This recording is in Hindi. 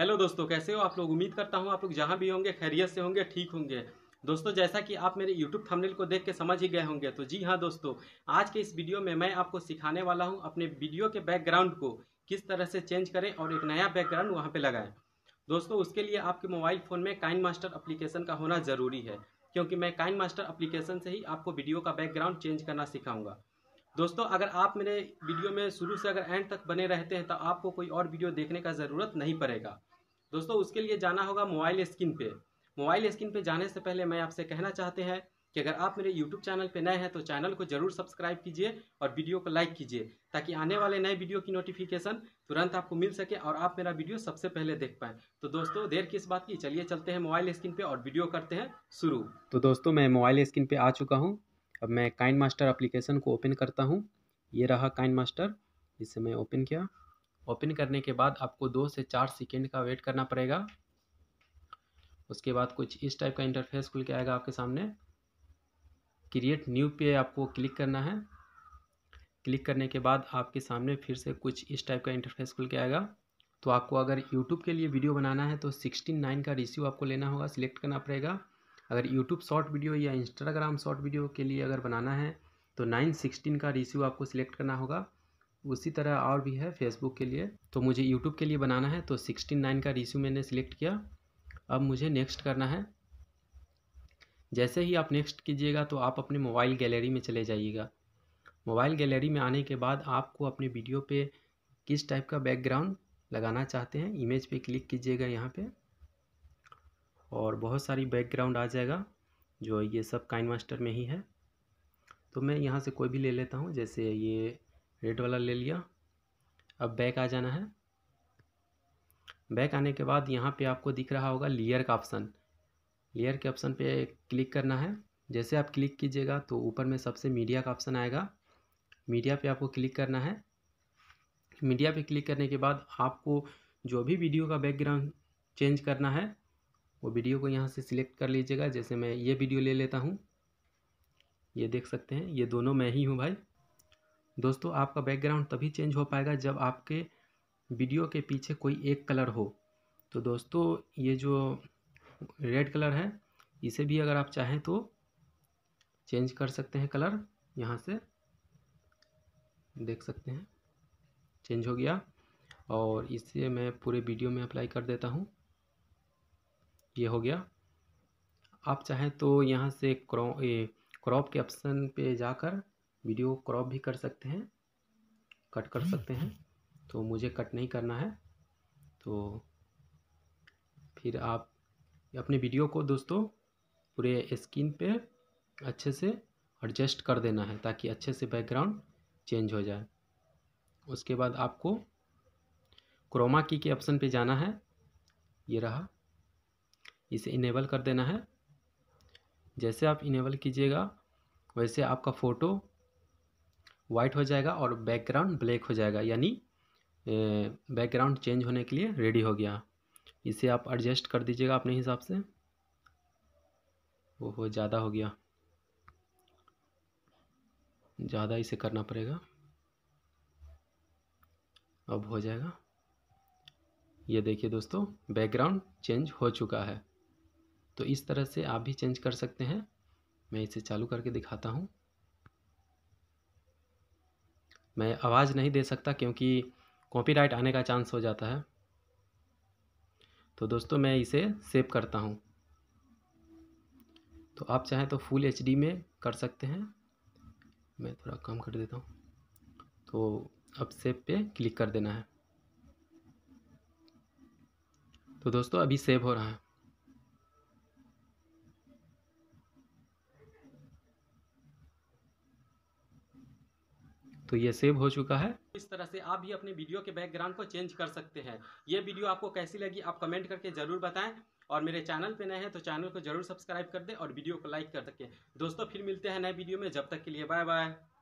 हेलो दोस्तों कैसे हो आप लोग उम्मीद करता हूँ आप लोग जहाँ भी होंगे खैरियत से होंगे ठीक होंगे दोस्तों जैसा कि आप मेरे यूट्यूब थंबनेल को देख के समझ ही गए होंगे तो जी हाँ दोस्तों आज के इस वीडियो में मैं आपको सिखाने वाला हूँ अपने वीडियो के बैकग्राउंड को किस तरह से चेंज करें और एक नया बैकग्राउंड वहाँ पर लगाएं दोस्तों उसके लिए आपके मोबाइल फ़ोन में काइन मास्टर अप्लीकेशन का होना ज़रूरी है क्योंकि मैं काइन मास्टर अप्लीकेशन से ही आपको वीडियो का बैकग्राउंड चेंज करना सिखाऊंगा दोस्तों अगर आप मेरे वीडियो में शुरू से अगर एंड तक बने रहते हैं तो आपको कोई और वीडियो देखने का ज़रूरत नहीं पड़ेगा दोस्तों उसके लिए जाना होगा मोबाइल स्क्रीन पे मोबाइल स्क्रीन पे जाने से पहले मैं आपसे कहना चाहते हैं कि अगर आप मेरे यूट्यूब चैनल पे नए हैं तो चैनल को जरूर सब्सक्राइब कीजिए और वीडियो को लाइक कीजिए ताकि आने वाले नए वीडियो की नोटिफिकेशन तुरंत आपको मिल सके और आप मेरा वीडियो सबसे पहले देख पाएँ तो दोस्तों देर किस बात की चलिए चलते हैं मोबाइल स्क्रीन पर और वीडियो करते हैं शुरू तो दोस्तों मैं मोबाइल स्क्रीन पर आ चुका हूँ अब मैं काइन मास्टर अप्लीकेशन को ओपन करता हूँ ये रहा काइन मास्टर जिसे मैं ओपन किया ओपन करने के बाद आपको दो से चार सेकेंड का वेट करना पड़ेगा उसके बाद कुछ इस टाइप का इंटरफेस खुल के आएगा आपके सामने क्रिएट न्यू पे आपको क्लिक करना है क्लिक करने के बाद आपके सामने फिर से कुछ इस टाइप का इंटरफेस खुल के आएगा तो आपको अगर यूट्यूब के लिए वीडियो बनाना है तो सिक्सटी नाइन का रिसीव आपको लेना होगा सिलेक्ट करना पड़ेगा अगर यूट्यूब शॉर्ट वीडियो या इंस्टाग्राम शॉर्ट वीडियो के लिए अगर बनाना है तो नाइन सिक्सटीन का रिस्यू आपको सिलेक्ट करना होगा उसी तरह और भी है फेसबुक के लिए तो मुझे यूट्यूब के लिए बनाना है तो सिक्सटीन नाइन का रिस्यू मैंने सिलेक्ट किया अब मुझे नेक्स्ट करना है जैसे ही आप नेक्स्ट कीजिएगा तो आप अपने मोबाइल गैलरी में चले जाइएगा मोबाइल गैलरी में आने के बाद आपको अपने वीडियो पे किस टाइप का बैकग्राउंड लगाना चाहते हैं इमेज पे क्लिक कीजिएगा यहाँ पे और बहुत सारी बैकग्राउंड आ जाएगा जो ये सब काइन मास्टर में ही है तो मैं यहाँ से कोई भी ले लेता हूँ जैसे ये रेड वाला ले लिया अब बैक आ जाना है बैक आने के बाद यहाँ पे आपको दिख रहा होगा लेयर का ऑप्शन लेयर के ऑप्शन पे क्लिक करना है जैसे आप क्लिक कीजिएगा तो ऊपर में सबसे मीडिया का ऑप्शन आएगा मीडिया पे आपको क्लिक करना है मीडिया पे क्लिक करने के बाद आपको जो भी वीडियो का बैकग्राउंड चेंज करना है वो वीडियो को यहाँ से सिलेक्ट कर लीजिएगा जैसे मैं ये वीडियो ले लेता हूँ ये देख सकते हैं ये दोनों मैं ही हूँ भाई दोस्तों आपका बैकग्राउंड तभी चेंज हो पाएगा जब आपके वीडियो के पीछे कोई एक कलर हो तो दोस्तों ये जो रेड कलर है इसे भी अगर आप चाहें तो चेंज कर सकते हैं कलर यहाँ से देख सकते हैं चेंज हो गया और इसे मैं पूरे वीडियो में अप्लाई कर देता हूँ ये हो गया आप चाहें तो यहाँ से क्रॉ क्रॉप के ऑप्शन पे जाकर वीडियो क्रॉप भी कर सकते हैं कट कर सकते हैं तो मुझे कट नहीं करना है तो फिर आप अपने वीडियो को दोस्तों पूरे स्क्रीन पे अच्छे से एडजस्ट कर देना है ताकि अच्छे से बैकग्राउंड चेंज हो जाए उसके बाद आपको क्रोमा की के ऑप्शन पे जाना है ये रहा इसे इनेबल कर देना है जैसे आप इनेबल कीजिएगा वैसे आपका फ़ोटो वाइट हो जाएगा और बैकग्राउंड ब्लैक हो जाएगा यानी बैकग्राउंड चेंज होने के लिए रेडी हो गया इसे आप एडजस्ट कर दीजिएगा अपने हिसाब से वो ज़्यादा हो गया ज़्यादा इसे करना पड़ेगा अब हो जाएगा ये देखिए दोस्तों बैकग्राउंड चेंज हो चुका है तो इस तरह से आप भी चेंज कर सकते हैं मैं इसे चालू करके दिखाता हूँ मैं आवाज़ नहीं दे सकता क्योंकि कॉपीराइट आने का चांस हो जाता है तो दोस्तों मैं इसे सेव करता हूँ तो आप चाहें तो फुल एच में कर सकते हैं मैं थोड़ा कम कर देता हूँ तो अब सेव पे क्लिक कर देना है तो दोस्तों अभी सेव हो रहा है तो ये सेव हो चुका है इस तरह से आप भी अपने वीडियो के बैकग्राउंड को चेंज कर सकते हैं ये वीडियो आपको कैसी लगी आप कमेंट करके ज़रूर बताएं और मेरे चैनल पे नए हैं तो चैनल को जरूर सब्सक्राइब कर दें और वीडियो को लाइक कर सकें दोस्तों फिर मिलते हैं नए वीडियो में जब तक के लिए बाय बाय